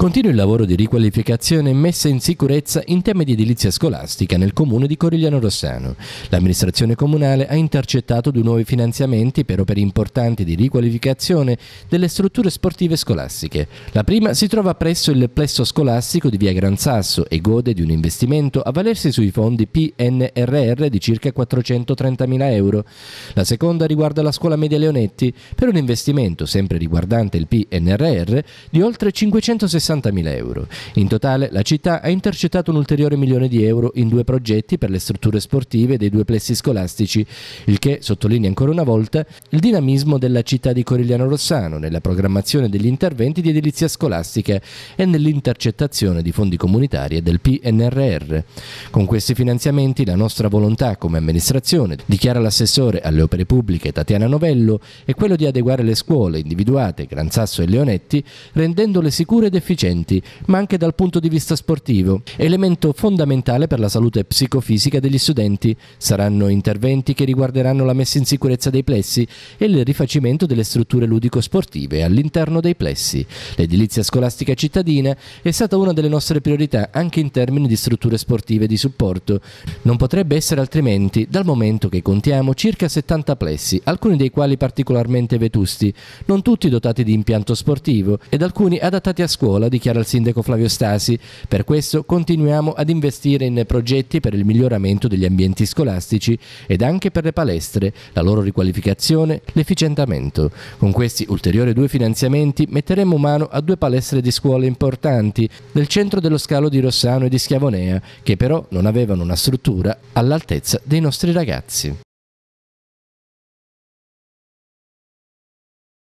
Continua il lavoro di riqualificazione e messa in sicurezza in tema di edilizia scolastica nel comune di Corigliano Rossano. L'amministrazione comunale ha intercettato due nuovi finanziamenti per opere importanti di riqualificazione delle strutture sportive scolastiche. La prima si trova presso il plesso scolastico di via Gran Sasso e gode di un investimento a valersi sui fondi PNRR di circa 430.000 euro. La seconda riguarda la scuola media Leonetti per un investimento sempre riguardante il PNRR di oltre 560.000 euro. 60.000 euro. In totale la città ha intercettato un ulteriore milione di euro in due progetti per le strutture sportive dei due plessi scolastici, il che sottolinea ancora una volta il dinamismo della città di Corigliano Rossano nella programmazione degli interventi di edilizia scolastica e nell'intercettazione di fondi comunitari e del PNRR. Con questi finanziamenti la nostra volontà come amministrazione, dichiara l'assessore alle opere pubbliche Tatiana Novello, è quello di adeguare le scuole individuate Gran Sasso e Leonetti rendendole sicure ed efficienti deficienti, ma anche dal punto di vista sportivo, elemento fondamentale per la salute psicofisica degli studenti. Saranno interventi che riguarderanno la messa in sicurezza dei plessi e il rifacimento delle strutture ludico-sportive all'interno dei plessi. L'edilizia scolastica cittadina è stata una delle nostre priorità anche in termini di strutture sportive di supporto. Non potrebbe essere altrimenti dal momento che contiamo circa 70 plessi, alcuni dei quali particolarmente vetusti, non tutti dotati di impianto sportivo ed alcuni adattati a scuola dichiara il sindaco Flavio Stasi. Per questo continuiamo ad investire in progetti per il miglioramento degli ambienti scolastici ed anche per le palestre, la loro riqualificazione, l'efficientamento. Con questi ulteriori due finanziamenti metteremo mano a due palestre di scuole importanti nel centro dello scalo di Rossano e di Schiavonea, che però non avevano una struttura all'altezza dei nostri ragazzi.